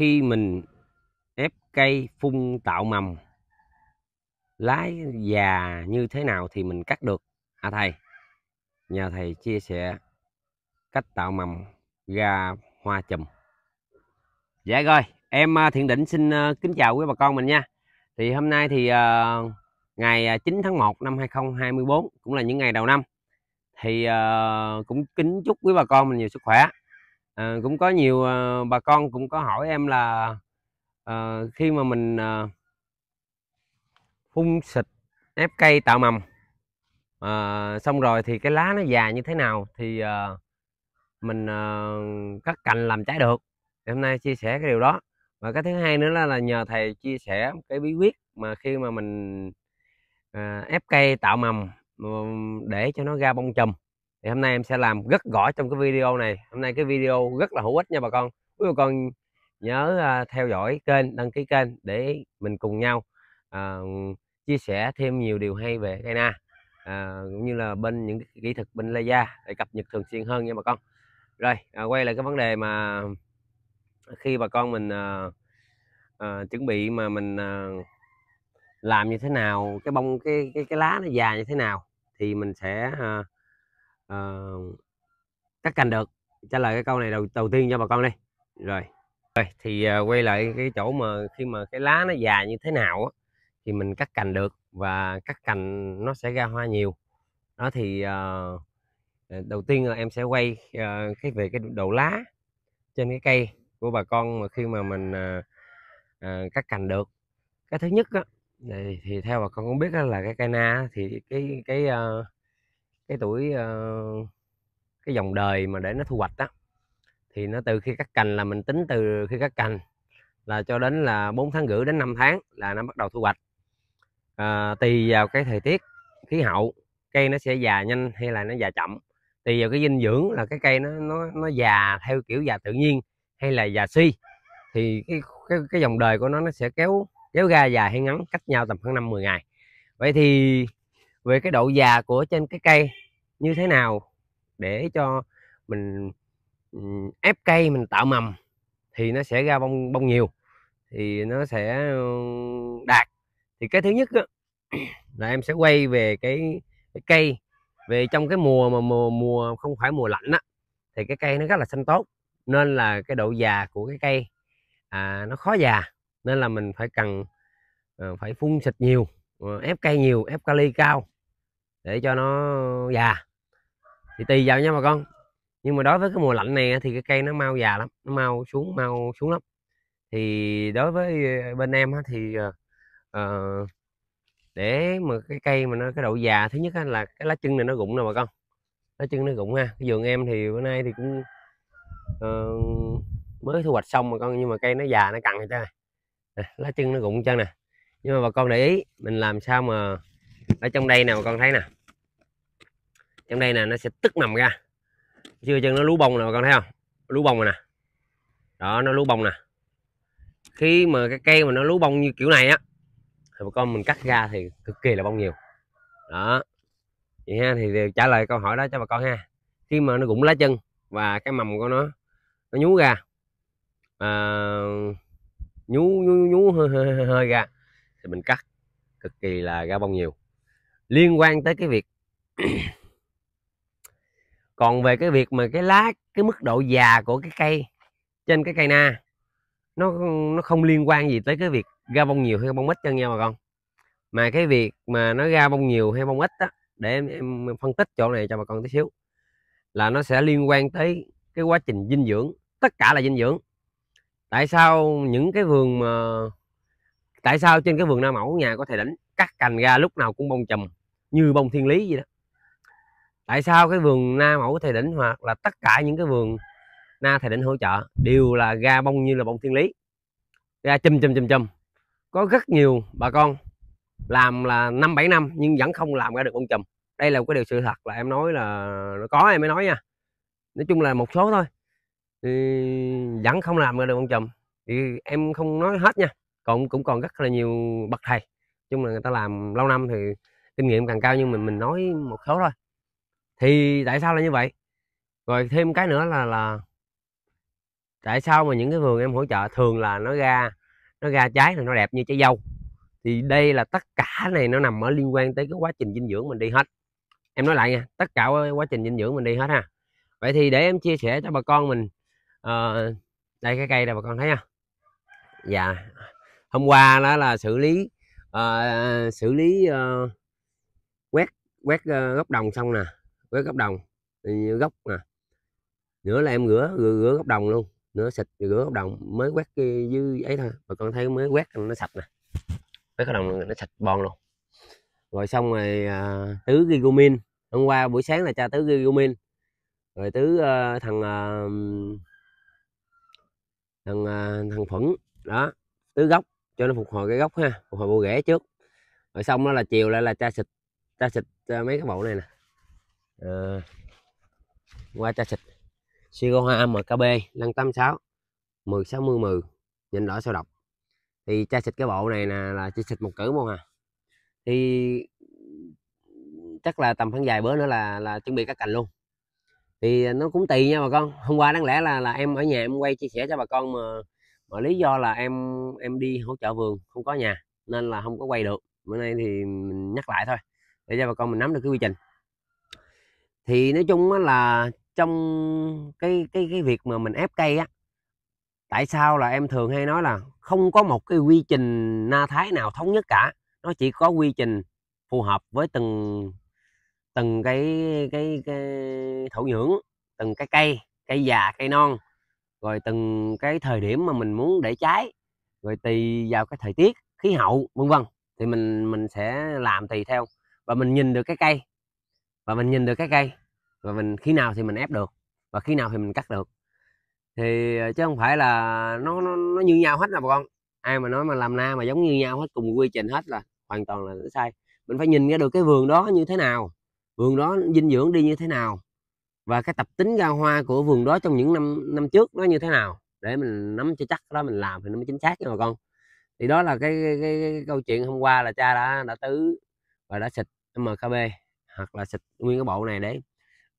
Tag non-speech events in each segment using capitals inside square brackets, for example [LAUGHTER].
khi mình ép cây phun tạo mầm lá già như thế nào thì mình cắt được hả à, thầy nhờ thầy chia sẻ cách tạo mầm ra hoa chùm dạ rồi em à, thiện định xin à, kính chào quý bà con mình nha thì hôm nay thì uh, ngày 9 tháng 1 năm 2024 cũng là những ngày đầu năm thì uh, cũng kính chúc quý bà con mình nhiều sức khỏe à, cũng có nhiều à, bà con cũng có hỏi em là à, khi mà mình à, phun xịt ép cây tạo mầm à, xong rồi thì cái lá nó già như thế nào thì à, mình à, cắt cành làm trái được thì hôm nay chia sẻ cái điều đó và cái thứ hai nữa là, là nhờ thầy chia sẻ cái bí quyết mà khi mà mình à, ép cây tạo mầm để cho nó ra bông chùm thì hôm nay em sẽ làm rất rõ trong cái video này hôm nay cái video rất là hữu ích nha bà con quý bà con nhớ à, theo dõi kênh đăng ký kênh để mình cùng nhau à, chia sẻ thêm nhiều điều hay về cây na à, cũng như là bên những kỹ thuật bên laser để cập nhật thường xuyên hơn nha bà con rồi à, quay lại cái vấn đề mà khi bà con mình à, à, chuẩn bị mà mình à, làm như thế nào cái bông cái cái cái lá nó già như thế nào thì mình sẽ à, uh, ờ, cắt cành được trả lời cái câu này đầu đầu tiên cho bà con đi rồi rồi thì uh, quay lại cái chỗ mà khi mà cái lá nó già như thế nào á, thì mình cắt cành được và cắt cành nó sẽ ra hoa nhiều đó thì uh, đầu tiên là em sẽ quay uh, cái về cái độ lá trên cái cây của bà con mà khi mà mình uh, uh, cắt cành được cái thứ nhất á, thì, thì theo bà con cũng biết là cái cây na thì cái cái uh, cái tuổi ờ, cái dòng đời mà để nó thu hoạch đó thì nó từ khi cắt cành là mình tính từ khi cắt cành là cho đến là 4 tháng rưỡi đến 5 tháng là nó bắt đầu thu hoạch à, tùy vào cái thời tiết khí hậu cây nó sẽ già nhanh hay là nó già chậm tùy vào cái dinh dưỡng là cái cây nó nó nó già theo kiểu già tự nhiên hay là già suy thì cái cái, cái dòng đời của nó nó sẽ kéo kéo ra dài hay ngắn cách nhau tầm khoảng năm 10 ngày vậy thì về cái độ già của trên cái cây như thế nào để cho mình ép cây mình tạo mầm thì nó sẽ ra bông bông nhiều thì nó sẽ đạt thì cái thứ nhất đó, [CLEARS THROAT] là em sẽ quay về cái, cái cây về trong cái mùa mà mùa mùa không phải mùa lạnh á thì cái cây nó rất là xanh tốt nên là cái độ già của cái cây à, nó khó già nên là mình phải cần à, phải phun xịt nhiều ờ, ép cây nhiều ép kali cao để cho nó già thì tùy vào nha bà con nhưng mà đối với cái mùa lạnh này thì cái cây nó mau già lắm nó mau xuống mau xuống lắm thì đối với ờ, bên em thì uh, để mà cái cây mà nó cái độ già thứ nhất là cái lá chân này nó rụng nè bà con lá chân nó rụng ha cái vườn em thì bữa nay thì cũng uh, mới thu hoạch xong mà con nhưng mà cây nó già nó cằn hết trơn lá chân nó rụng chân nè nhưng mà bà con để ý mình làm sao mà ở trong đây nè bà con thấy nè trong đây nè nó sẽ tức nằm ra chưa chân nó lú bông nè con thấy không lú bông rồi nè đó nó lú bông nè khi mà cái cây mà nó lú bông như kiểu này á thì bà con mình cắt ra thì cực kỳ là bông nhiều đó vậy ha thì trả lời câu hỏi đó cho bà con ha khi mà nó rụng lá chân và cái mầm của nó nó nhú ra à, nhú nhú nhú hơi, hơi, hơi ra thì mình cắt cực kỳ là ra bông nhiều liên quan tới cái việc còn về cái việc mà cái lá cái mức độ già của cái cây trên cái cây na nó nó không liên quan gì tới cái việc ra bông nhiều hay bông ít cho nha bà con mà cái việc mà nó ra bông nhiều hay bông ít á để em, em phân tích chỗ này cho bà con tí xíu là nó sẽ liên quan tới cái quá trình dinh dưỡng tất cả là dinh dưỡng tại sao những cái vườn mà tại sao trên cái vườn na mẫu nhà có thể đỉnh cắt cành ra lúc nào cũng bông chùm như bông thiên lý vậy đó tại sao cái vườn na mẫu thầy đỉnh hoặc là tất cả những cái vườn na thầy đỉnh hỗ trợ đều là ra bông như là bông thiên lý ra chùm chùm chùm chùm có rất nhiều bà con làm là năm bảy năm nhưng vẫn không làm ra được bông chùm đây là một cái điều sự thật là em nói là nó có em mới nói nha nói chung là một số thôi thì vẫn không làm ra được bông chùm thì em không nói hết nha còn cũng còn rất là nhiều bậc thầy chung là người ta làm lâu năm thì kinh nghiệm càng cao nhưng mình mình nói một số thôi thì tại sao là như vậy rồi thêm cái nữa là là tại sao mà những cái vườn em hỗ trợ thường là nó ra nó ra trái là nó đẹp như trái dâu thì đây là tất cả này nó nằm ở liên quan tới cái quá trình dinh dưỡng mình đi hết em nói lại nha tất cả quá trình dinh dưỡng mình đi hết ha vậy thì để em chia sẻ cho bà con mình à, đây cái cây này bà con thấy không dạ hôm qua đó là xử lý uh, xử lý uh, quét quét uh, gốc đồng xong nè quét góc đồng như góc nè nữa là em rửa rửa, rửa góc đồng luôn nữa xịt rửa góc đồng mới quét cái dưới ấy thôi bà con thấy mới quét nó sạch nè quét góc đồng nó sạch bon luôn rồi xong rồi à, tứ gigomin hôm qua buổi sáng là cha tứ gigomin rồi tứ à, thằng à, thằng à, thằng thuẫn đó tứ gốc cho nó phục hồi cái gốc ha phục hồi bộ rễ trước rồi xong đó là chiều lại là cha xịt cha xịt mấy cái bộ này nè Ờ, qua cha xịt hoa MKB lăn 86 10 60 10 nhìn đỏ sao độc thì cha xịt cái bộ này là, là chỉ xịt một cử môn à thì chắc là tầm khoảng dài bữa nữa là là chuẩn bị cắt cành luôn thì nó cũng tùy nha bà con hôm qua đáng lẽ là là em ở nhà em quay chia sẻ cho bà con mà mà lý do là em em đi hỗ trợ vườn không có nhà nên là không có quay được bữa nay thì mình nhắc lại thôi để cho bà con mình nắm được cái quy trình thì nói chung là trong cái cái cái việc mà mình ép cây á tại sao là em thường hay nói là không có một cái quy trình na thái nào thống nhất cả nó chỉ có quy trình phù hợp với từng từng cái cái, cái thổ nhưỡng từng cái cây cây già cây non rồi từng cái thời điểm mà mình muốn để trái rồi tùy vào cái thời tiết khí hậu vân vân thì mình mình sẽ làm tùy theo và mình nhìn được cái cây và mình nhìn được cái cây và mình khi nào thì mình ép được và khi nào thì mình cắt được thì ờ, chứ không phải là nó nó, nó như nhau hết nè bà con ai mà nói mà làm na mà giống như nhau hết cùng quy trình hết là hoàn toàn là sai mình phải nhìn ra được cái vườn đó như thế nào vườn đó dinh dưỡng đi như thế nào và cái tập tính ra hoa của vườn đó trong những năm năm trước nó như thế nào để mình nắm cho chắc đó mình làm thì nó mới chính xác nha bà con thì đó là cái, cái, cái, cái câu chuyện hôm qua là cha đã đã tứ và đã xịt mkb hoặc là xịt nguyên cái bộ này để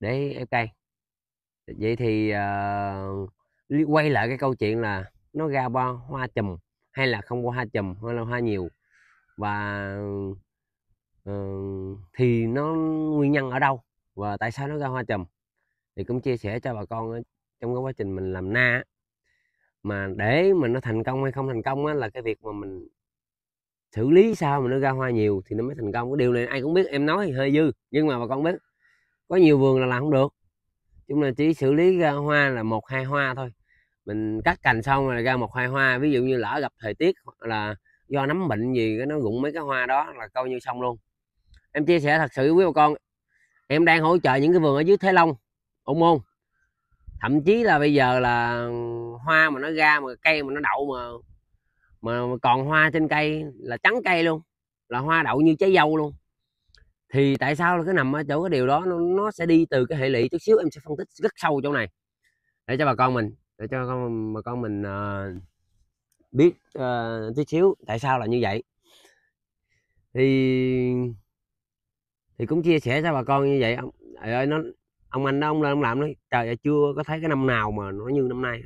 để ép cây vậy thì uh, quay lại cái câu chuyện là nó ra ba hoa chùm hay là không có hoa chùm hay là hoa nhiều và uh, thì nó nguyên nhân ở đâu và tại sao nó ra hoa chùm thì cũng chia sẻ cho bà con trong cái quá trình mình làm na mà để mà nó thành công hay không thành công á, là cái việc mà mình xử lý sao mà nó ra hoa nhiều thì nó mới thành công cái điều này ai cũng biết em nói thì hơi dư nhưng mà bà con biết có nhiều vườn là làm không được chúng là chỉ xử lý ra hoa là một hai hoa thôi mình cắt cành xong là ra một hai hoa ví dụ như lỡ gặp thời tiết là do nấm bệnh gì cái nó rụng mấy cái hoa đó là coi như xong luôn em chia sẻ thật sự với bà con em đang hỗ trợ những cái vườn ở dưới Thế Long ủng môn thậm chí là bây giờ là hoa mà nó ra mà cây mà nó đậu mà mà còn hoa trên cây là trắng cây luôn là hoa đậu như trái dâu luôn thì tại sao là cái nằm ở chỗ cái điều đó nó, nó sẽ đi từ cái hệ lụy chút xíu em sẽ phân tích rất sâu chỗ này để cho bà con mình để cho con bà con mình uh, biết uh, chút xíu tại sao là như vậy thì thì cũng chia sẻ cho bà con như vậy ông trời ơi nó ông anh đó ông lên ông làm đấy trời ơi chưa có thấy cái năm nào mà nó như năm nay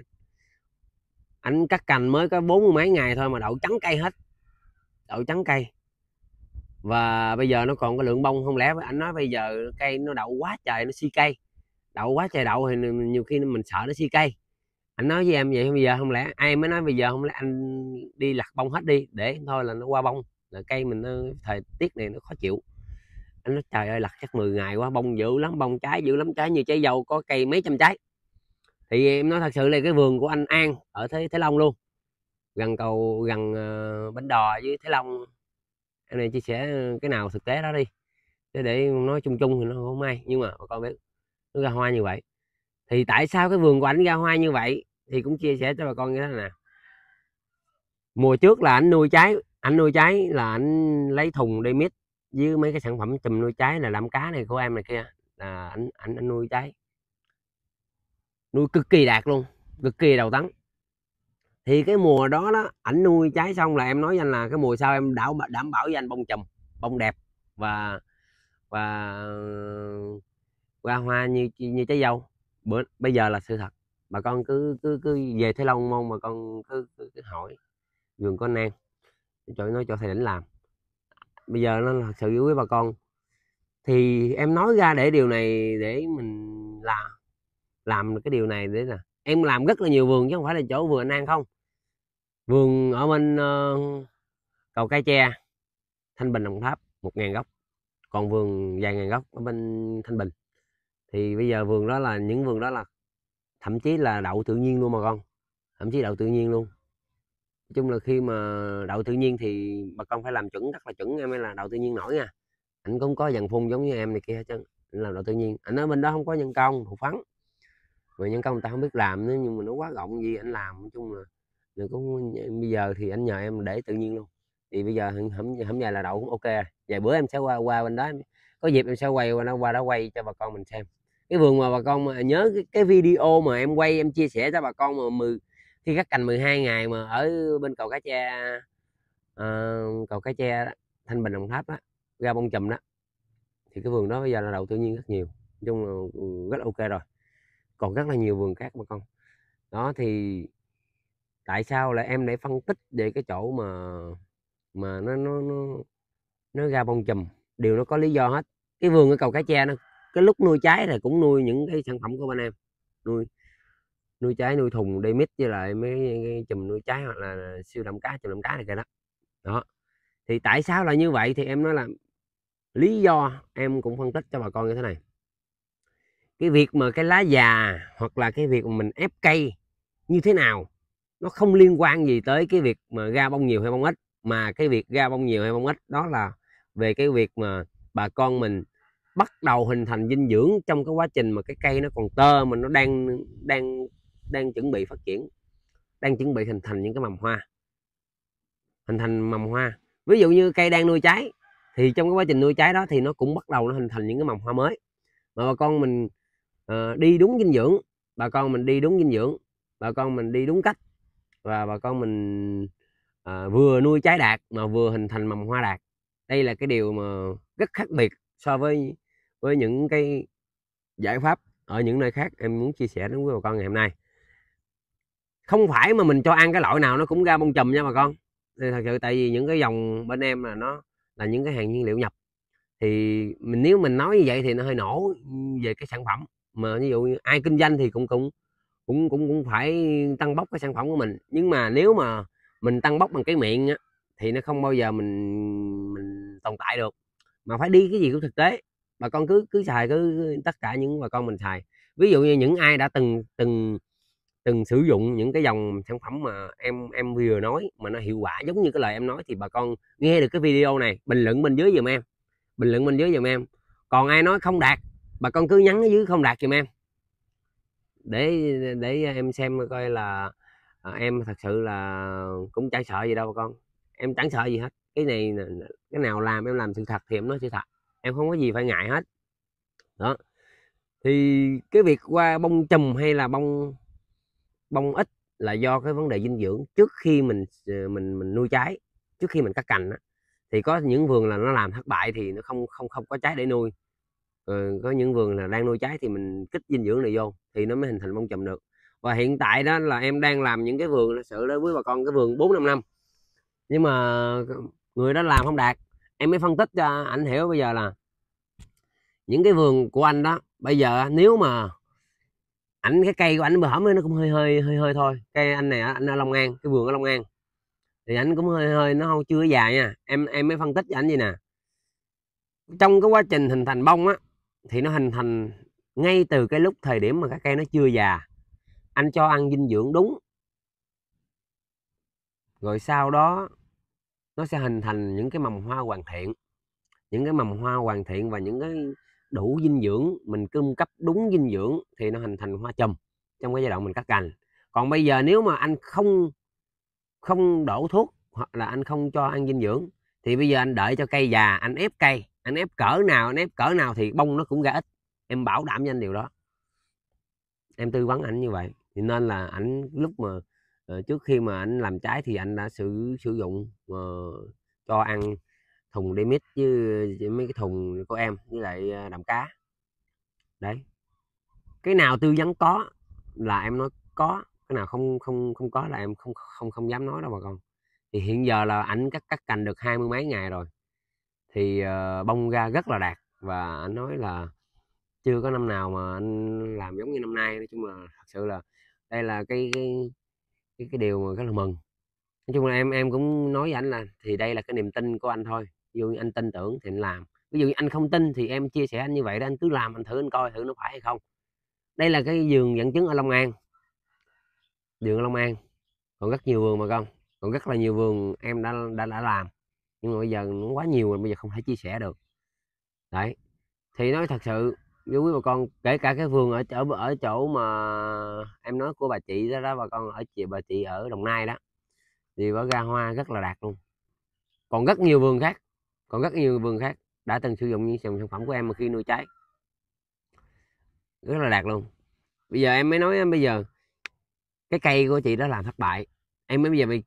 anh cắt cành mới có bốn mấy ngày thôi mà đậu trắng cây hết đậu trắng cây và bây giờ nó còn cái lượng bông không lẽ anh nói bây giờ cây nó đậu quá trời nó si cây đậu quá trời đậu thì nhiều khi mình sợ nó si cây anh nói với em vậy bây giờ không lẽ ai mới nói bây giờ không lẽ anh đi lặt bông hết đi để thôi là nó qua bông là cây mình nó, thời tiết này nó khó chịu anh nói trời ơi lặt chắc 10 ngày qua bông dữ lắm bông trái dữ lắm trái như trái dầu có cây mấy trăm trái thì em nói thật sự là cái vườn của anh An ở Thế Thế Long luôn gần cầu gần uh, Bến Đò với Thế Long anh em chia sẻ cái nào thực tế đó đi để, để nói chung chung thì nó không may nhưng mà bà con biết nó ra hoa như vậy thì tại sao cái vườn của anh ra hoa như vậy thì cũng chia sẻ cho bà con như thế nào mùa trước là anh nuôi trái anh nuôi trái là anh lấy thùng đi mít với mấy cái sản phẩm chùm nuôi trái là làm cá này của em này kia là anh anh, anh nuôi trái nuôi cực kỳ đạt luôn cực kỳ đầu tấn thì cái mùa đó đó ảnh nuôi trái xong là em nói với anh là cái mùa sau em đảm đảm bảo với anh bông chùm bông đẹp và và hoa hoa như như trái dâu bữa bây giờ là sự thật bà con cứ cứ cứ về Thế Long mong mà con cứ, cứ, cứ hỏi vườn có nan cho nói cho thầy đỉnh làm bây giờ nó là sự với bà con thì em nói ra để điều này để mình làm làm cái điều này để là em làm rất là nhiều vườn chứ không phải là chỗ vườn anh ăn không vườn ở bên uh, cầu cây tre thanh bình đồng tháp một ngàn gốc còn vườn vài ngàn gốc ở bên thanh bình thì bây giờ vườn đó là những vườn đó là thậm chí là đậu tự nhiên luôn mà con thậm chí đậu tự nhiên luôn nói chung là khi mà đậu tự nhiên thì bà con phải làm chuẩn rất là chuẩn em mới là đậu tự nhiên nổi nha anh cũng có dàn phun giống như em này kia hết trơn làm đậu tự nhiên anh nói bên đó không có nhân công thụ phấn mà nhân công người ta không biết làm nữa nhưng mà nó quá rộng gì anh làm nói chung là rồi cũng bây giờ thì anh nhờ em để tự nhiên luôn thì bây giờ hẩm hẩm dài là đậu cũng ok vài bữa em sẽ qua qua bên đó có dịp em sẽ quay qua nó qua đó quay cho bà con mình xem cái vườn mà bà con mà nhớ cái, cái video mà em quay em chia sẻ cho bà con mà mười khi cắt cành 12 ngày mà ở bên cầu cái tre uh, cầu cái tre thanh bình đồng tháp đó ra bông chùm đó thì cái vườn đó bây giờ là đậu tự nhiên rất nhiều nói chung là ừ, rất ok rồi còn rất là nhiều vườn khác bà con đó thì tại sao lại em lại phân tích về cái chỗ mà mà nó nó nó nó ra bông chùm đều nó có lý do hết cái vườn ở cầu cái tre nó cái lúc nuôi trái này cũng nuôi những cái sản phẩm của bên em nuôi nuôi trái nuôi thùng đi mít với lại mấy cái chùm nuôi trái hoặc là siêu đậm cá chùm đậm cá này kìa đó đó thì tại sao là như vậy thì em nói là lý do em cũng phân tích cho bà con như thế này cái việc mà cái lá già hoặc là cái việc mà mình ép cây như thế nào nó không liên quan gì tới cái việc mà ra bông nhiều hay bông ít mà cái việc ra bông nhiều hay bông ít đó là về cái việc mà bà con mình bắt đầu hình thành dinh dưỡng trong cái quá trình mà cái cây nó còn tơ mà nó đang đang đang chuẩn bị phát triển đang chuẩn bị hình thành những cái mầm hoa hình thành mầm hoa ví dụ như cây đang nuôi trái thì trong cái quá trình nuôi trái đó thì nó cũng bắt đầu nó hình thành những cái mầm hoa mới mà bà con mình uh, đi đúng dinh dưỡng bà con mình đi đúng dinh dưỡng bà con mình đi đúng cách và bà con mình à, vừa nuôi trái đạt mà vừa hình thành mầm hoa đạt đây là cái điều mà rất khác biệt so với với những cái giải pháp ở những nơi khác em muốn chia sẻ đến với bà con ngày hôm nay không phải mà mình cho ăn cái loại nào nó cũng ra bông chùm nha bà con thì thật sự tại vì những cái dòng bên em là nó là những cái hàng nhiên liệu nhập thì mình nếu mình nói như vậy thì nó hơi nổ về cái sản phẩm mà ví dụ như ai kinh doanh thì cũng cũng cũng cũng cũng phải tăng bốc cái sản phẩm của mình nhưng mà nếu mà mình tăng bốc bằng cái miệng á, thì nó không bao giờ mình mình tồn tại được mà phải đi cái gì cũng thực tế bà con cứ cứ xài cứ tất cả những bà con mình xài ví dụ như những ai đã từng từng từng sử dụng những cái dòng sản phẩm mà em em vừa nói mà nó hiệu quả giống như cái lời em nói thì bà con nghe được cái video này bình luận bên dưới giùm em bình luận bên dưới giùm em còn ai nói không đạt bà con cứ nhắn ở dưới không đạt giùm em để để em xem coi là à, em thật sự là cũng chẳng sợ gì đâu con em chẳng sợ gì hết cái này cái nào làm em làm sự thật thì em nói sự thật em không có gì phải ngại hết đó thì cái việc qua bông chùm hay là bông bông ít là do cái vấn đề dinh dưỡng trước khi mình ờ, mình mình nuôi trái trước khi mình cắt cành á thì có những vườn là nó làm thất bại thì nó không không không có trái để nuôi Ờ, có những vườn là đang nuôi trái thì mình kích dinh dưỡng này vô thì nó mới hình thành bông chùm được và hiện tại đó là em đang làm những cái vườn sự đó với bà con cái vườn bốn năm năm nhưng mà người đó làm không đạt em mới phân tích cho ảnh hiểu bây giờ là những cái vườn của anh đó bây giờ nếu mà ảnh cái cây của ảnh bữa hổm nó cũng hơi hơi hơi hơi thôi cây anh này anh ở long an cái vườn ở long an thì ảnh cũng hơi hơi nó không chưa dài nha em em mới phân tích cho ảnh gì nè trong cái quá trình hình thành bông á thì nó hình thành ngay từ cái lúc thời điểm mà cái cây nó chưa già anh cho ăn dinh dưỡng đúng rồi sau đó nó sẽ hình thành những cái mầm hoa hoàn thiện những cái mầm hoa hoàn thiện và những cái đủ dinh dưỡng mình cung cấp đúng dinh dưỡng thì nó hình thành hoa chùm trong cái giai đoạn mình cắt cành còn bây giờ nếu mà anh không không đổ thuốc hoặc là anh không cho ăn dinh dưỡng thì bây giờ anh đợi cho cây già anh ép cây anh ép cỡ nào anh ép cỡ nào thì bông nó cũng ra ít em bảo đảm với anh điều đó em tư vấn ảnh như vậy thì nên là ảnh lúc mà ờ, trước khi mà ảnh làm trái thì anh đã sử sử dụng uh, cho ăn thùng demit với mấy cái thùng của em với lại ờ, đầm cá đấy cái nào tư vấn có là em nói có cái nào không không không có là em không không không dám nói đâu bà con thì hiện giờ là ảnh cắt cắt cành được hai mươi mấy ngày rồi thì uh, bông ra rất là đạt và anh nói là chưa có năm nào mà anh làm giống như năm nay nói chung là thật sự là đây là cái cái cái, cái điều mà rất là mừng nói chung là em em cũng nói với anh là thì đây là cái niềm tin của anh thôi ví dụ như anh tin tưởng thì anh làm ví dụ như anh không tin thì em chia sẻ anh như vậy đó anh cứ làm anh thử anh coi thử nó phải hay không đây là cái vườn dẫn chứng ở Long An vườn Long An còn rất nhiều vườn mà con còn rất là nhiều vườn em đã đã, đã làm nhưng mà bây giờ nó quá nhiều rồi bây giờ không thể chia sẻ được đấy thì nói thật sự với quý bà con kể cả cái vườn ở ở ở chỗ mà em nói của bà chị đó đó bà con ở chị bà chị ở đồng nai đó thì bà ra hoa rất là đạt luôn còn rất nhiều vườn khác còn rất nhiều vườn khác đã từng sử dụng những sản phẩm của em mà khi nuôi trái rất là đạt luôn bây giờ em mới nói bây giờ cái cây của chị đó làm thất bại em mới bây giờ bây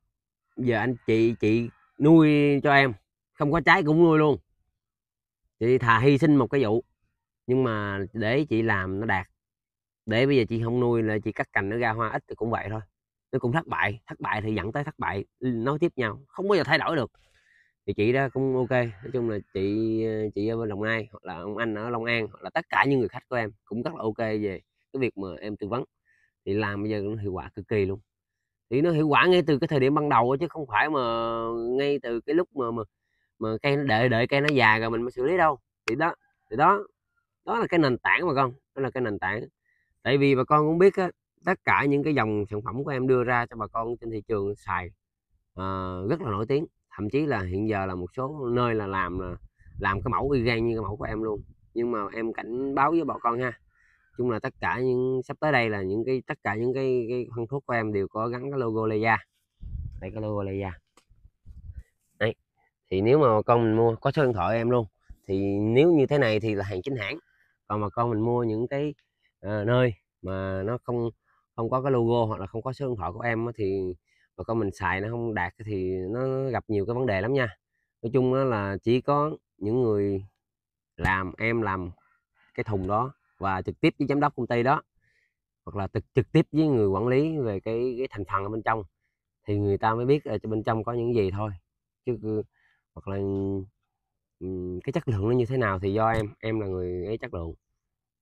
giờ anh chị chị nuôi cho em không có trái cũng nuôi luôn chị thà hy sinh một cái vụ nhưng mà để chị làm nó đạt để bây giờ chị không nuôi là chị cắt cành nó ra hoa ít thì cũng vậy thôi nó cũng thất bại thất bại thì dẫn tới thất bại nói tiếp nhau không bao giờ thay đổi được thì chị đó cũng ok nói chung là chị chị ở đồng nai hoặc là ông anh ở long an hoặc là tất cả những người khách của em cũng rất là ok về cái việc mà em tư vấn thì làm bây giờ nó hiệu quả cực kỳ luôn thì nó hiệu quả ngay từ cái thời điểm ban đầu chứ không phải mà ngay từ cái lúc mà mà, mà cây nó đợi đợi cây nó già rồi mình mới xử lý đâu thì đó thì đó đó là cái nền tảng mà con đó là cái nền tảng tại vì bà con cũng biết á, tất cả những cái dòng sản phẩm của em đưa ra cho bà con trên thị trường xài uh, rất là nổi tiếng thậm chí là hiện giờ là một số nơi là làm làm cái mẫu y gan như cái mẫu của em luôn nhưng mà em cảnh báo với bà con ha chung là tất cả những sắp tới đây là những cái tất cả những cái, cái phân thuốc của em đều có gắn cái logo Leia đây cái logo Leia đây thì nếu mà con mình mua có số điện thoại em luôn thì nếu như thế này thì là hàng chính hãng còn mà con mình mua những cái uh, nơi mà nó không không có cái logo hoặc là không có số điện thoại của em thì mà con mình xài nó không đạt thì nó gặp nhiều cái vấn đề lắm nha nói chung là chỉ có những người làm em làm cái thùng đó và trực tiếp với giám đốc công ty đó hoặc là trực trực tiếp với người quản lý về cái, cái thành phần ở bên trong thì người ta mới biết ở bên trong có những gì thôi chứ hoặc là cái chất lượng nó như thế nào thì do em em là người ấy chất lượng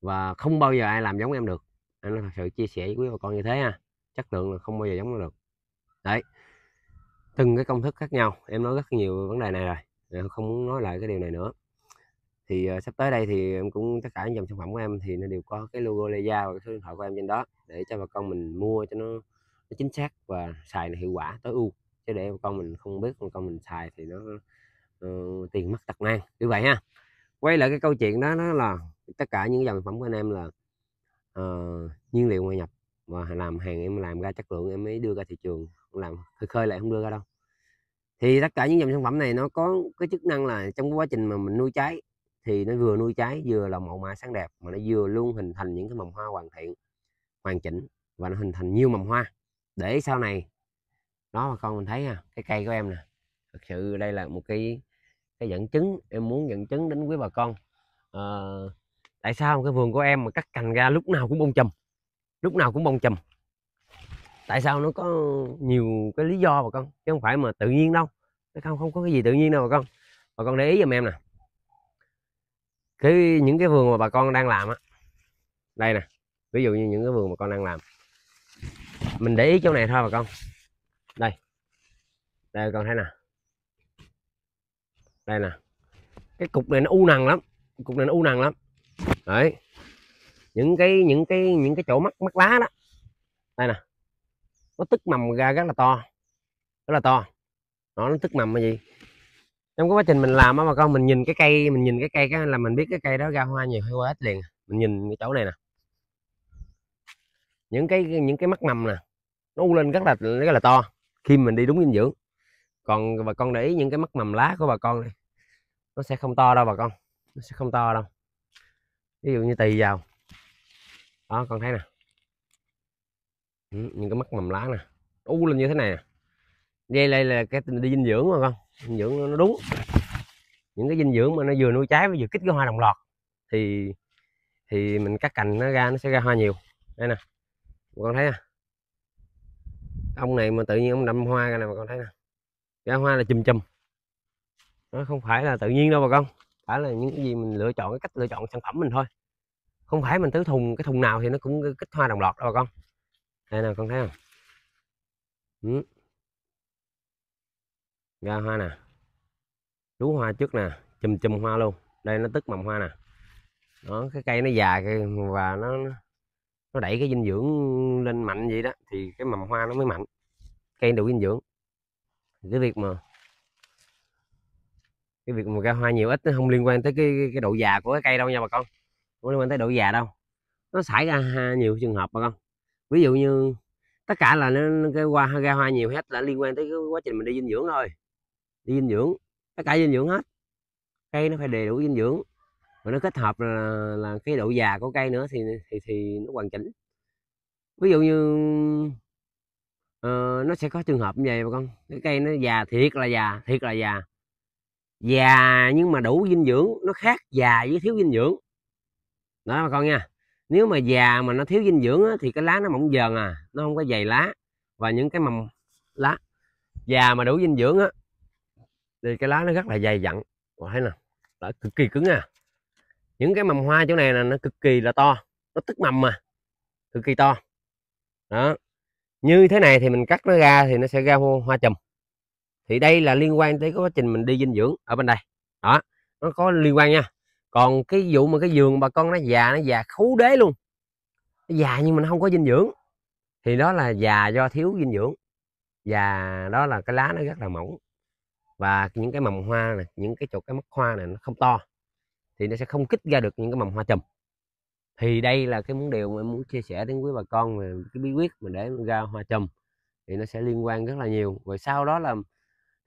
và không bao giờ ai làm giống em được anh nói thật sự chia sẻ với quý bà con như thế ha chất lượng là không bao giờ giống được đấy từng cái công thức khác nhau em nói rất nhiều vấn đề này rồi không muốn nói lại cái điều này nữa thì uh, sắp tới đây thì em cũng tất cả những dòng sản phẩm của em thì nó đều có cái logo Leia và cái số điện thoại của em trên đó để cho bà con mình mua cho nó, nó chính xác và xài hiệu quả tối ưu chứ để bà con mình không biết bà con mình xài thì nó uh, tiền mất tật mang như vậy ha quay lại cái câu chuyện đó nó là tất cả những dòng sản phẩm của anh em là uh, nhiên liệu ngoại nhập và làm hàng em làm ra chất lượng em mới đưa ra thị trường làm khơi khơi lại không đưa ra đâu thì tất cả những dòng sản phẩm này nó có cái chức năng là trong quá trình mà mình nuôi trái thì nó vừa nuôi trái vừa là mẫu mã sáng đẹp mà nó vừa luôn hình thành những cái mầm hoa hoàn thiện hoàn chỉnh và nó hình thành nhiều mầm hoa để sau này đó mà con mình thấy nha cái cây của em nè thực sự đây là một cái cái dẫn chứng em muốn dẫn chứng đến quý bà con à, tại sao cái vườn của em mà cắt cành ra lúc nào cũng bông chùm lúc nào cũng bông chùm tại sao nó có nhiều cái lý do bà con chứ không phải mà tự nhiên đâu nó không không có cái gì tự nhiên đâu bà con bà con để ý giùm em nè cái những cái vườn mà bà con đang làm á đây nè ví dụ như những cái vườn mà con đang làm mình để ý chỗ này thôi bà con đây đây con thấy nè đây nè cái cục này nó u nằng lắm cục này nó u nằng lắm đấy những cái những cái những cái chỗ mắt mắt lá đó đây nè nó tức mầm ra rất là to rất là to nó nó tức mầm cái gì trong cái quá trình mình làm á bà con mình nhìn cái cây mình nhìn cái cây cái là mình biết cái cây đó ra hoa nhiều hay hoa ít liền mình nhìn cái chỗ này nè những cái những cái mắt mầm nè nó u lên rất là rất là to khi mình đi đúng dinh dưỡng còn bà con để ý những cái mắt mầm lá của bà con này nó sẽ không to đâu bà con nó sẽ không to đâu ví dụ như tì vào đó con thấy nè ừ, những cái mắt mầm lá nè u lên như thế này nè đây đây là cái đi dinh dưỡng mà con dinh dưỡng nó đúng những cái dinh dưỡng mà nó vừa nuôi trái vừa kích cái hoa đồng loạt thì thì mình cắt cành nó ra nó sẽ ra hoa nhiều đây nè mà con thấy nè ông này mà tự nhiên ông đâm hoa ra nè mà con thấy nè ra hoa là chùm chùm nó không phải là tự nhiên đâu bà con phải là những cái gì mình lựa chọn cái cách lựa chọn sản phẩm mình thôi không phải mình tứ thùng cái thùng nào thì nó cũng kích hoa đồng loạt đâu bà con đây nè con thấy không ừ ra hoa nè lú hoa trước nè chùm chùm hoa luôn đây nó tức mầm hoa nè đó cái cây nó già và nó nó đẩy cái dinh dưỡng lên mạnh vậy đó thì cái mầm hoa nó mới mạnh cây đủ dinh dưỡng thì cái việc mà cái việc mà ra hoa nhiều ít nó không liên quan tới cái, cái, cái độ già của cái cây đâu nha bà con không liên quan tới độ già đâu nó xảy ra nhiều trường hợp bà con ví dụ như tất cả là nó, cái hoa ra hoa nhiều hết là liên quan tới cái quá trình mình đi dinh dưỡng thôi dinh dưỡng tất cả dinh dưỡng hết cây nó phải đầy đủ dinh dưỡng và nó kết hợp là, là cái độ già của cây nữa thì thì thì nó hoàn chỉnh ví dụ như uh, nó sẽ có trường hợp như vậy bà con cái cây nó già thiệt là già thiệt là già già nhưng mà đủ dinh dưỡng nó khác già với thiếu dinh dưỡng đó bà con nha nếu mà già mà nó thiếu dinh dưỡng á, thì cái lá nó mỏng dần à nó không có dày lá và những cái mầm lá già mà đủ dinh dưỡng á đây cái lá nó rất là dày dặn Ủa, thấy nè lá cực kỳ cứng à những cái mầm hoa chỗ này là nó cực kỳ là to nó tức mầm mà cực kỳ to đó như thế này thì mình cắt nó ra thì nó sẽ ra hoa, chùm thì đây là liên quan tới quá trình mình đi dinh dưỡng ở bên đây đó nó có liên quan nha còn cái vụ mà cái giường bà con nó già nó già khấu đế luôn nó già nhưng mà nó không có dinh dưỡng thì đó là già do thiếu dinh dưỡng và đó là cái lá nó rất là mỏng và những cái mầm hoa này những cái chỗ cái mắt hoa này nó không to thì nó sẽ không kích ra được những cái mầm hoa chùm thì đây là cái muốn điều mà em muốn chia sẻ đến quý bà con về cái bí quyết mà để ra hoa chùm thì nó sẽ liên quan rất là nhiều rồi sau đó là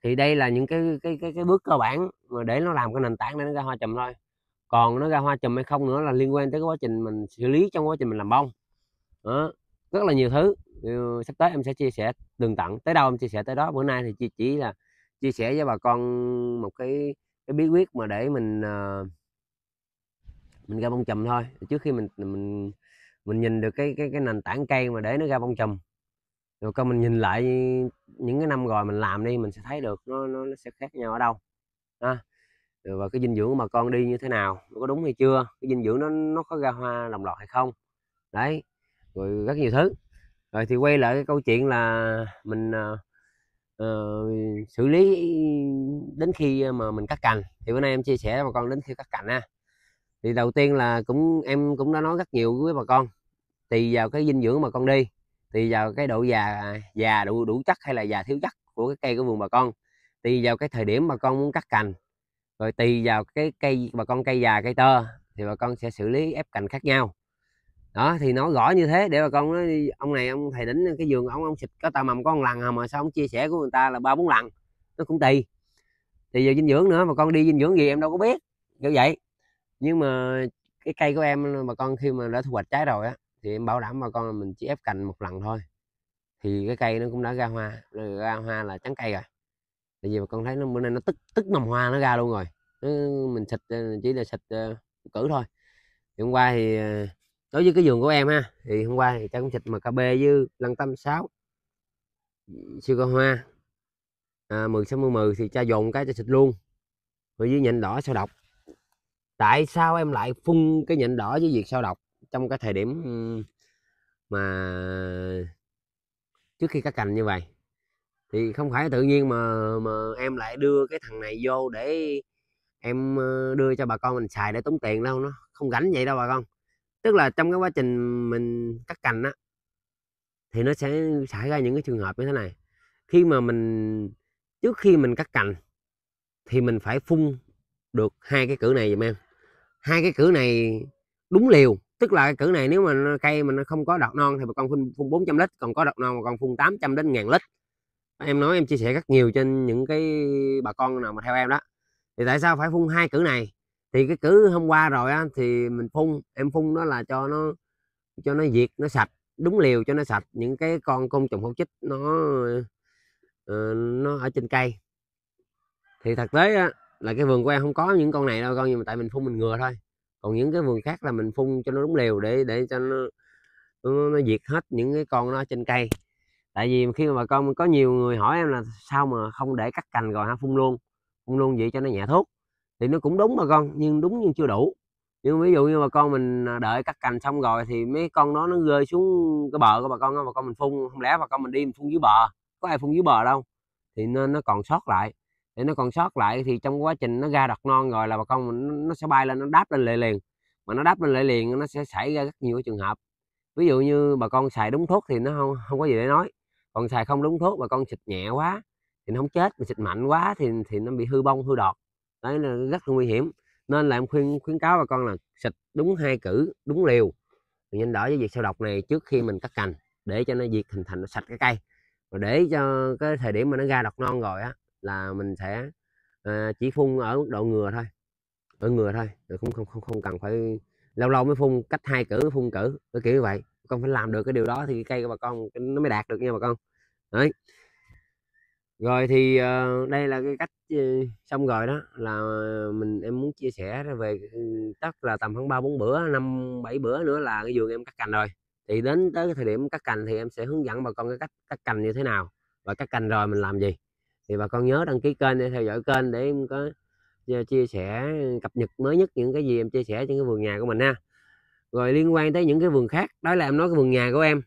thì đây là những cái cái cái, cái bước cơ bản mà để nó làm cái nền tảng để nó ra hoa chùm thôi còn nó ra hoa chùm hay không nữa là liên quan tới cái quá trình mình xử lý trong quá trình mình làm bông đó. rất là nhiều thứ sắp tới em sẽ chia sẻ đường tặng tới đâu em chia sẻ tới đó bữa nay thì chỉ, chỉ là chia sẻ với bà con một cái cái bí quyết mà để mình ờ, mình ra bông chùm thôi trước khi mình mình mình nhìn được cái cái cái nền tảng cây mà để nó ra bông chùm rồi con mình nhìn lại những cái năm rồi mình làm đi mình sẽ thấy được nó nó, nó sẽ khác nhau ở đâu ha rồi và cái dinh dưỡng mà con đi như thế nào nó có đúng hay chưa cái dinh dưỡng nó nó có ra hoa đồng loạt hay không đấy rồi rất nhiều thứ rồi thì quay lại cái câu chuyện là mình uh, Ờ, xử lý đến khi mà mình cắt cành thì bữa nay em chia sẻ với bà con đến khi cắt cành ha thì đầu tiên là cũng em cũng đã nói rất nhiều với bà con tùy vào cái dinh dưỡng mà con đi tùy vào cái độ già già đủ đủ chất hay là già thiếu chất của cái cây của vườn bà con tùy vào cái thời điểm bà con muốn cắt cành rồi tùy vào cái cây bà con cây già cây tơ thì bà con sẽ xử lý ép cành khác nhau đó thì nó gõ như thế để bà con nói ông này ông thầy đỉnh cái giường ông ông xịt có tà mầm có một lần à, mà sao ông chia sẻ của người ta là ba bốn lần nó cũng tùy thì giờ dinh dưỡng nữa mà con đi dinh dưỡng gì em đâu có biết kiểu vậy nhưng mà cái cây của em mà con khi mà đã thu hoạch trái rồi á thì em bảo đảm bà con là mình chỉ ép cành một lần thôi thì cái cây nó cũng đã ra hoa rồi ra hoa là trắng cây rồi tại vì mà con thấy nó bữa nay nó tức tức mầm hoa nó ra luôn rồi nó, mình xịt ờ, chỉ là xịt uh, cử thôi hôm qua thì uh, đối với cái vườn của em ha thì hôm qua thì ta cũng xịt MKB với lăng tâm sáu siêu cơ hoa à, 10 60 10 thì cha dồn cái cho xịt luôn rồi với nhện đỏ sao độc tại sao em lại phun cái nhện đỏ với việc sao độc trong cái thời điểm mà trước khi cắt cành như vậy thì không phải tự nhiên mà mà em lại đưa cái thằng này vô để em đưa cho bà con mình xài để tốn tiền đâu nó không gánh vậy đâu bà con tức là trong cái quá trình mình cắt cành á thì nó sẽ xảy ra những cái trường hợp như thế này khi mà mình trước khi mình cắt cành thì mình phải phun được hai cái cử này dùm em hai cái cử này đúng liều tức là cái cử này nếu mà cây mình không có đọt non thì bà con phun phun 400 lít còn có đọt non bà con phun 800 đến ngàn lít em nói em chia sẻ rất nhiều trên những cái bà con nào mà theo em đó thì tại sao phải phun hai cử này thì cái cứ hôm qua rồi á thì mình phun em phun đó là cho nó cho nó diệt nó sạch đúng liều cho nó sạch những cái con côn trùng hữu chích nó ờ, nó ở trên cây thì thực tế á, là cái vườn của em không có những con này đâu con nhưng mà tại mình phun mình ngừa thôi còn những cái vườn khác là mình phun cho nó đúng liều để để cho nó nó, nó diệt hết những cái con nó trên cây tại vì khi mà bà con có nhiều người hỏi em là sao mà không để cắt cành rồi ha phun luôn phun luôn vậy cho nó nhẹ thuốc thì nó cũng đúng bà con nhưng đúng nhưng chưa đủ nhưng ví dụ như bà con mình à, đợi cắt cành xong rồi thì mấy con đó nó rơi xuống cái bờ của bà con bà con mình phun không lẽ bà con mình đi mình phun dưới bờ có ai phun dưới bờ đâu thì nên nó còn sót lại để nó còn sót lại thì trong quá trình nó ra đọt non rồi là bà con mình nó sẽ bay lên nó đáp lên lại liền mà nó đáp lên lại liền nó sẽ xảy ra rất nhiều trường hợp ví dụ như bà con xài đúng thuốc thì nó không không có gì để nói còn xài không đúng thuốc bà con xịt nhẹ quá thì nó không chết mà xịt mạnh quá thì thì nó bị hư bông hư đọt đấy là rất là nguy hiểm nên là em khuyên khuyến cáo bà con là xịt đúng hai cử đúng liều nhanh đỡ với việc sâu độc này trước khi mình cắt cành để cho nó diệt hình thành nó sạch cái cây và để cho cái thời điểm mà nó ra độc non rồi á là mình sẽ à, chỉ phun ở mức độ ngừa thôi ở ngừa thôi rồi không không không không cần phải lâu lâu mới phun cách hai cử phun cử cái kiểu như vậy con phải làm được cái điều đó thì cây của bà con nó mới đạt được nha bà con đấy rồi thì uh, đây là cái cách uh, xong rồi đó là mình em muốn chia sẻ về ừ, tất là tầm khoảng ba bốn bữa năm bảy bữa nữa là cái vườn em cắt cành rồi thì đến tới cái thời điểm cắt cành thì em sẽ hướng dẫn bà con cái cách cắt cành như thế nào và cắt cành rồi mình làm gì thì bà con nhớ đăng ký kênh để theo dõi kênh để em có ờ, chia sẻ cập nhật mới nhất những cái gì em chia sẻ trên cái vườn nhà của mình ha rồi liên quan tới những cái vườn khác đó là em nói cái vườn nhà của em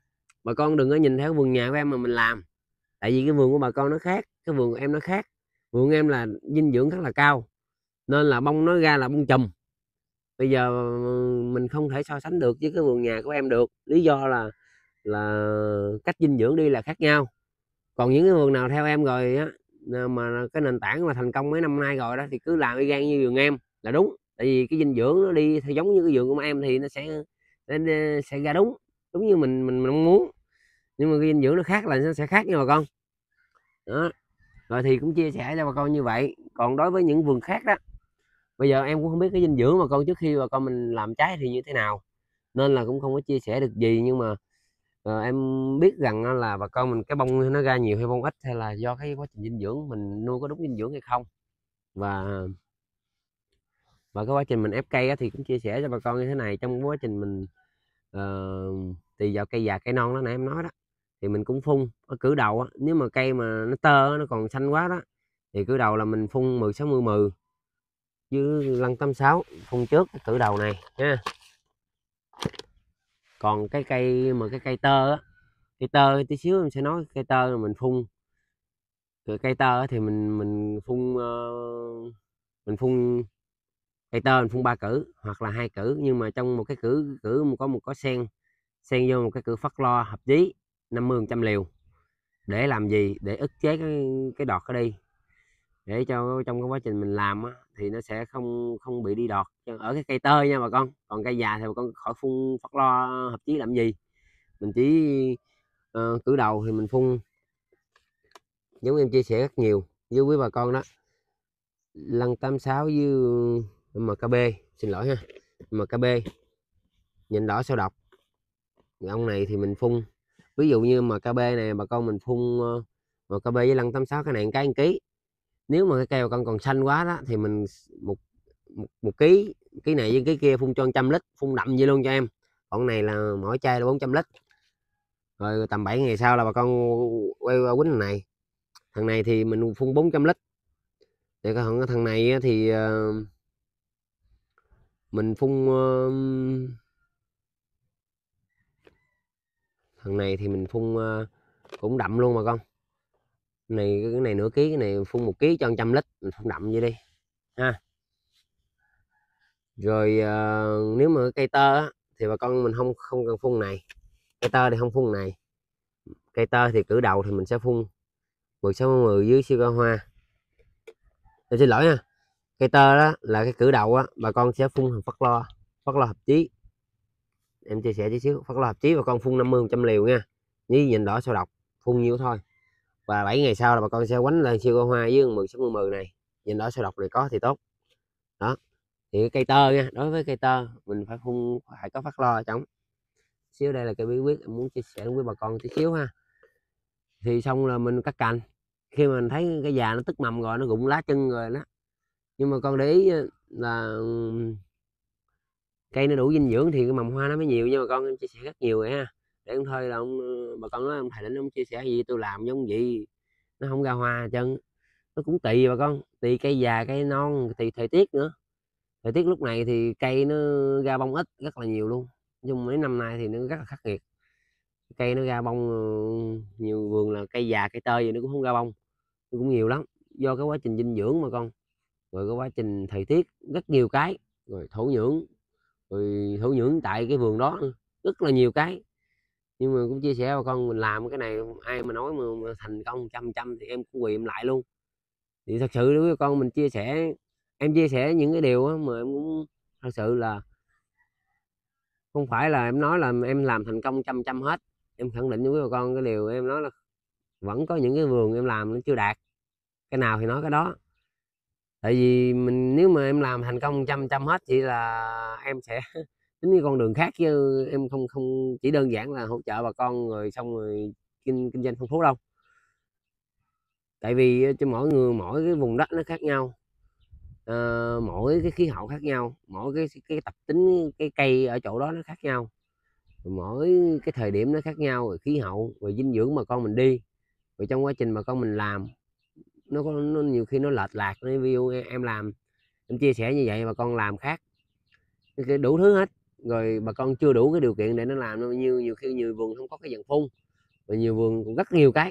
bà con đừng có nhìn theo vườn nhà của em mà mình làm tại vì cái vườn của bà con nó khác cái vườn của em nó khác vườn em là dinh dưỡng rất là cao nên là bông nó ra là bông chùm bây giờ ừ, mình không thể so sánh được với cái vườn nhà của em được lý do là là cách dinh dưỡng đi là khác nhau còn những cái vườn nào theo em rồi á mà cái nền tảng mà thành công mấy năm nay rồi đó thì cứ làm y gan như vườn em là đúng tại vì cái dinh dưỡng nó đi theo giống như cái vườn của em thì nó sẽ nó sẽ ra đúng đúng như mình mình, mình mong muốn nhưng mà dinh dưỡng nó khác là nó sẽ khác nha bà con đó rồi thì cũng chia sẻ cho bà con như vậy còn đối với những vườn khác đó bây giờ em cũng không biết cái dinh dưỡng bà con trước khi bà con mình làm trái thì như thế nào nên là cũng không có chia sẻ được gì nhưng mà à, em biết rằng là bà con mình cái bông nó ra nhiều hay bông ít hay là do cái quá trình dinh dưỡng mình nuôi có đúng dinh dưỡng hay không và và cái quá trình mình ép cây thì cũng chia sẻ cho bà con như thế này trong quá trình mình uh, ờ, tùy vào cây già cây non đó nãy em nói đó thì mình cũng phun ở cử đầu á nếu mà cây mà nó tơ nó còn xanh quá đó thì cử đầu là mình phun 10 60 10 chứ lăng 86 phun trước cử đầu này nha còn cái cây mà cái cây tơ á cây tơ tí xíu em sẽ nói cây tơ là mình phun rồi cây tơ thì mình mình phun ờ, mình phun cây tơ mình phun ba cử hoặc là hai cử nhưng mà trong một cái cử cử có một có sen sen vô một cái cử phát lo hợp lý 50 trăm liều để làm gì để ức chế cái cái đọt nó đi để cho trong cái quá trình mình làm á, thì nó sẽ không không bị đi đọt ở cái cây tơ nha bà con còn cây già thì bà con khỏi phun phát lo hợp chí làm gì mình chỉ uh, cử đầu thì mình phun giống em chia sẻ rất nhiều với quý bà con đó lăng 86 với ừ, MKB xin lỗi ha MKB nhìn đỏ sao đọc ông này thì mình phun ví dụ như mà KB này bà con mình phun mà KB với lăng 86 cái này cái 1 ký nếu mà cái keo con còn xanh quá đó thì mình một một, một ký cái này với cái kia phun cho 100 lít phun đậm vậy luôn cho em còn này là mỗi chai là 400 lít rồi tầm 7 ngày sau là bà con quay qua quýnh này thằng này thì mình phun 400 lít để còn thằng này thì ờ, mình phun thằng này thì mình phun ờ, cũng đậm luôn mà con này cái này nửa ký cái này phun một ký cho 100 lít mình phun đậm vậy đi ha rồi ờ, nếu mà cây tơ thì bà con mình không không cần phun này cây tơ thì không phun này cây tơ thì cử đầu thì mình sẽ phun 1610 dưới siêu cao hoa Tôi xin lỗi nha cây tơ đó là cái cử đầu á bà con sẽ phun thằng phát lo phát lo hợp chí em chia sẻ tí xíu phát lô hợp chí bà con phun 50 100 liều nha như nhìn đỏ sao độc, phun nhiêu thôi và 7 ngày sau là bà con sẽ quánh lên siêu hoa với 10 số 10 này nhìn đỏ sao độc này có thì tốt đó thì cây tơ nha đối với cây tơ mình phải phun phải có phát lo chống. xíu đây là cái bí quyết em muốn chia sẻ với bà con tí xíu ha thì xong là mình cắt cành khi mình thấy cái già nó tức mầm rồi nó rụng lá chân rồi đó nhưng mà con để ý là cây nó đủ dinh dưỡng thì cái mầm hoa nó mới nhiều nhưng mà con em chia sẻ rất nhiều vậy ha để ông thôi là ông bà con nói ông thầy đến ông chia sẻ gì tôi làm giống vậy nó không ra hoa chân nó cũng tùy bà con tùy cây già cây non tùy thời tiết nữa thời tiết lúc này thì cây nó ra bông ít rất là nhiều luôn nhưng mấy năm nay thì nó rất là khắc nghiệt cây nó ra bông ờ, nhiều vườn là cây già cây tơi gì nó cũng không ra bông nó cũng nhiều lắm do cái quá trình dinh dưỡng mà con rồi cái quá trình thời tiết rất nhiều cái rồi thổ nhưỡng rồi thổ nhưỡng tại cái vườn đó rất là nhiều cái nhưng mà cũng chia sẻ bà con mình làm cái này ai mà nói mà, mà thành công trăm trăm thì em cũng quỳ lại luôn thì thật sự đối với con mình chia sẻ em chia sẻ những cái điều mà em cũng thật sự là không phải là em nói là em làm thành công trăm trăm hết em khẳng định với bà con cái điều em nói là vẫn có những cái vườn em làm nó chưa đạt cái nào thì nói cái đó tại vì mình nếu mà em làm thành công trăm trăm hết chỉ là em sẽ [LAUGHS] tính như con đường khác chứ em không không chỉ đơn giản là hỗ trợ bà con rồi xong rồi kinh kinh doanh phong phú đâu tại vì cho mỗi người mỗi cái vùng đất nó khác nhau à, mỗi cái khí hậu khác nhau mỗi cái cái tập tính cái cây ở chỗ đó nó khác nhau mỗi cái thời điểm nó khác nhau rồi khí hậu rồi dinh dưỡng mà con mình đi rồi trong quá trình mà con mình làm nó có nó nhiều khi nó lệch lạc nó video em làm em chia sẻ như vậy bà con làm khác cái đủ thứ hết rồi bà con chưa đủ cái điều kiện để nó làm nó nhiều nhiều khi nhiều vườn không có cái dàn phun và nhiều vườn cũng rất nhiều cái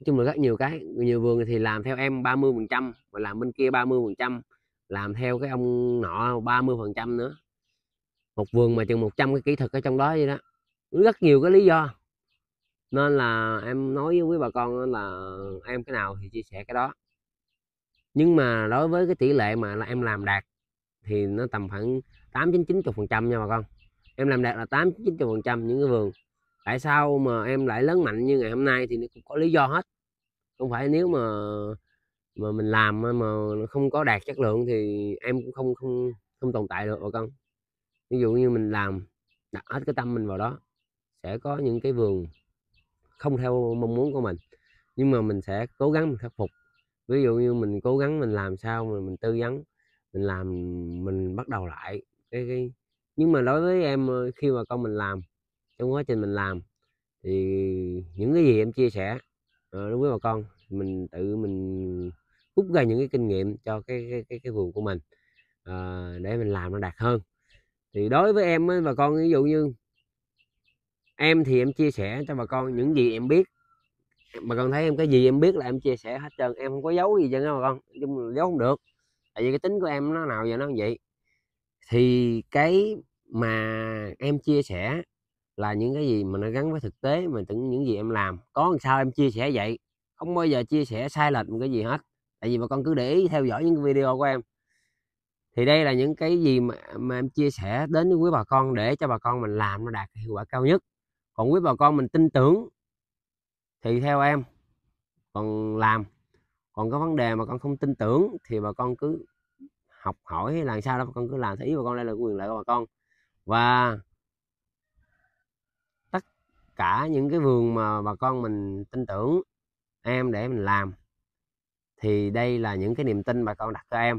nói chung là rất nhiều cái nhiều vườn thì làm theo em 30 phần trăm và làm bên kia 30 phần trăm làm theo cái ông nọ 30 phần trăm nữa một vườn mà chừng 100 cái kỹ thuật ở trong đó vậy đó rất nhiều cái lý do nên là em nói với quý bà con là em cái nào thì chia sẻ cái đó nhưng mà đối với cái tỷ lệ mà là em làm đạt thì nó tầm khoảng tám chín chín phần trăm nha bà con em làm đạt là tám chín phần trăm những cái vườn tại sao mà em lại lớn mạnh như ngày hôm nay thì nó cũng có lý do hết không phải nếu mà mà mình làm mà không có đạt chất lượng thì em cũng không không không tồn tại được bà con ví dụ như mình làm đặt hết cái tâm mình vào đó sẽ có những cái vườn không theo mong muốn của mình nhưng mà mình sẽ cố gắng mình khắc phục ví dụ như mình cố gắng mình làm sao mà mình tư vấn mình làm mình bắt đầu lại cái, cái nhưng mà đối với em khi mà con mình làm trong quá trình mình làm thì những cái gì em chia sẻ ờ, đối với bà con mình tự mình rút ra những cái kinh nghiệm cho cái cái cái, cái vườn của mình à, để mình làm nó đạt hơn thì đối với em ấy, bà con ví dụ như em thì em chia sẻ cho bà con những gì em biết bà con thấy em cái gì em biết là em chia sẻ hết trơn em không có giấu gì cho nó bà con chung giấu không được tại vì cái tính của em nó nào giờ nó vậy thì cái mà em chia sẻ là những cái gì mà nó gắn với thực tế mà những những gì em làm có làm sao em chia sẻ vậy không bao giờ chia sẻ sai lệch một cái gì hết tại vì bà con cứ để ý theo dõi những video của em thì đây là những cái gì mà, mà em chia sẻ đến với bà con để cho bà con mình làm nó đạt hiệu quả cao nhất còn quý bà con mình tin tưởng thì theo em còn làm còn có vấn đề mà con không tin tưởng thì bà con cứ học hỏi hay làm sao đó bà con cứ làm thấy bà con đây là quyền lợi của bà con và tất cả những cái vườn mà bà con mình tin tưởng em để mình làm thì đây là những cái niềm tin bà con đặt cho em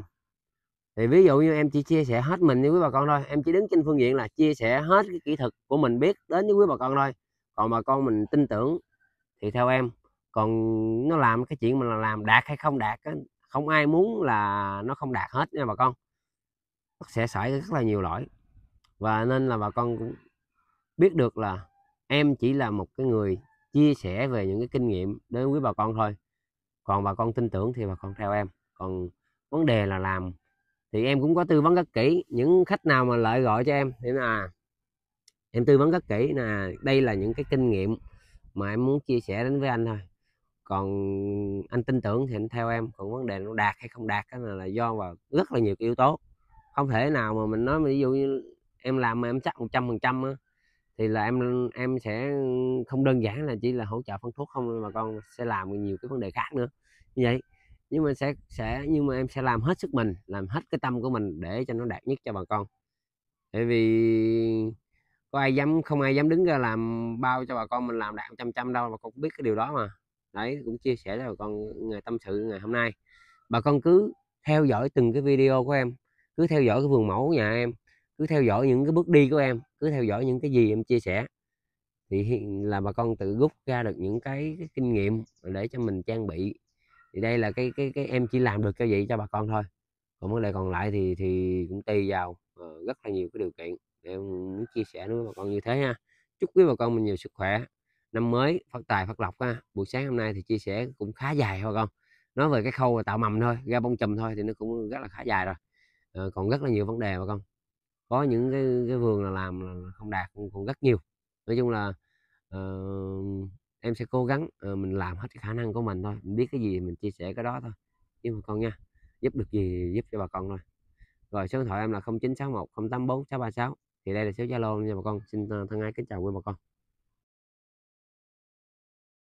thì ví dụ như em chỉ chia sẻ hết mình với quý bà con thôi em chỉ đứng trên phương diện là chia sẻ hết cái kỹ thuật của mình biết đến với quý bà con thôi còn bà con mình tin tưởng thì theo em còn nó làm cái chuyện mình là làm đạt hay không đạt không ai muốn là nó không đạt hết nha bà con nó sẽ xảy ra rất là nhiều lỗi và nên là bà con cũng biết được là em chỉ là một cái người chia sẻ về những cái kinh nghiệm đến quý bà con thôi còn bà con tin tưởng thì bà con theo em còn vấn đề là làm thì em cũng có tư vấn rất kỹ những khách nào mà lại gọi cho em thì là em tư vấn rất kỹ là đây là những cái kinh nghiệm mà em muốn chia sẻ đến với anh thôi còn anh tin tưởng thì anh theo em còn vấn đề nó đạt hay không đạt đó là do vào rất là nhiều yếu tố không thể nào mà mình nói ví dụ như em làm mà em chắc một trăm phần trăm thì là em em sẽ không đơn giản là chỉ là hỗ trợ phân thuốc không mà con sẽ làm nhiều cái vấn đề khác nữa như vậy nhưng mà sẽ sẽ nhưng mà em sẽ làm hết sức mình làm hết cái tâm của mình để cho nó đạt nhất cho bà con tại vì có ai dám không ai dám đứng ra làm bao cho bà con mình làm đạt trăm trăm đâu mà con cũng biết cái điều đó mà đấy cũng chia sẻ cho bà con ngày tâm sự ngày hôm nay bà con cứ theo dõi từng cái video của em cứ theo dõi cái vườn mẫu của nhà em cứ theo dõi những cái bước đi của em cứ theo dõi những cái gì em chia sẻ thì là bà con tự rút ra được những cái, cái kinh nghiệm để cho mình trang bị thì đây là cái cái cái em chỉ làm được cho vậy cho bà con thôi còn vấn đề còn lại thì thì cũng tùy vào uh, rất là nhiều cái điều kiện em muốn chia sẻ với bà con như thế ha chúc quý bà con mình nhiều sức khỏe năm mới phát tài phát lộc ha buổi sáng hôm nay thì chia sẻ cũng khá dài bà con nói về cái khâu tạo mầm thôi ra bông chùm thôi thì nó cũng rất là khá dài rồi à, còn rất là nhiều vấn đề bà con có những cái, cái vườn là làm là không đạt cũng, cũng rất nhiều nói chung là uh, em sẽ cố gắng uh, mình làm hết cái khả năng của mình thôi mình biết cái gì mình chia sẻ cái đó thôi nhưng mà con nha giúp được gì giúp cho bà con thôi rồi số điện thoại em là 0961 084 636 thì đây là số Zalo nha bà con xin ờ, thân ái kính chào quý bà con